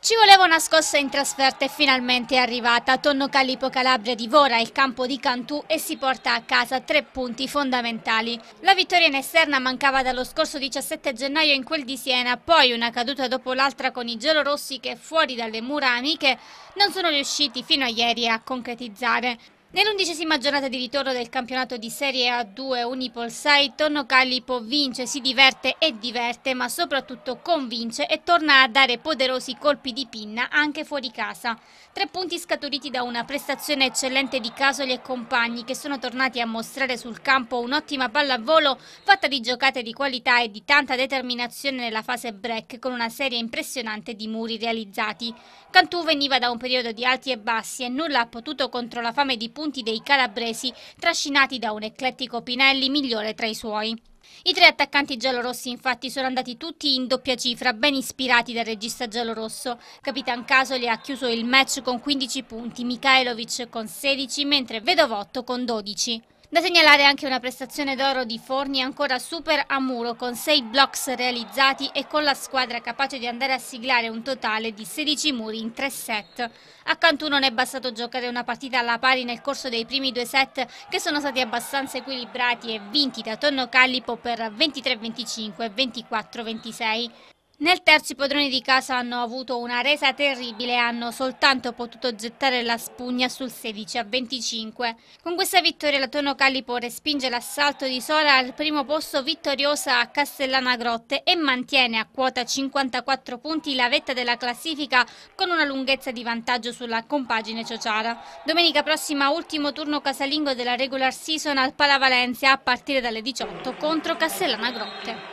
Ci voleva una scossa in trasferta e finalmente è arrivata. Tonno Calipo Calabria divora il campo di Cantù e si porta a casa tre punti fondamentali. La vittoria in esterna mancava dallo scorso 17 gennaio in quel di Siena, poi una caduta dopo l'altra con i gelorossi che fuori dalle mura amiche non sono riusciti fino a ieri a concretizzare. Nell'undicesima giornata di ritorno del campionato di Serie A2 Unipolsai, Tonno Calipo vince, si diverte e diverte, ma soprattutto convince e torna a dare poderosi colpi di pinna anche fuori casa. Tre punti scaturiti da una prestazione eccellente di Casoli e compagni che sono tornati a mostrare sul campo un'ottima palla a volo fatta di giocate di qualità e di tanta determinazione nella fase break con una serie impressionante di muri realizzati. Cantù veniva da un periodo di alti e bassi e nulla ha potuto contro la fame di Puglia punti dei calabresi trascinati da un eclettico Pinelli migliore tra i suoi. I tre attaccanti giallorossi infatti sono andati tutti in doppia cifra, ben ispirati dal regista giallorosso. Capitan Casoli ha chiuso il match con 15 punti, Mikhailovic con 16, mentre Vedovotto con 12. Da segnalare anche una prestazione d'oro di Forni ancora super a muro con 6 blocks realizzati e con la squadra capace di andare a siglare un totale di 16 muri in 3 set. A Cantuno non è bastato giocare una partita alla pari nel corso dei primi due set che sono stati abbastanza equilibrati e vinti da Tonno Callipo per 23-25 e 24-26. Nel terzo i padroni di casa hanno avuto una resa terribile e hanno soltanto potuto gettare la spugna sul 16 a 25. Con questa vittoria la Tono Calipo respinge l'assalto di Sora al primo posto vittoriosa a Castellana Grotte e mantiene a quota 54 punti la vetta della classifica con una lunghezza di vantaggio sulla compagine Ciociara. Domenica prossima ultimo turno casalingo della regular season al Pala Valencia a partire dalle 18 contro Castellana Grotte.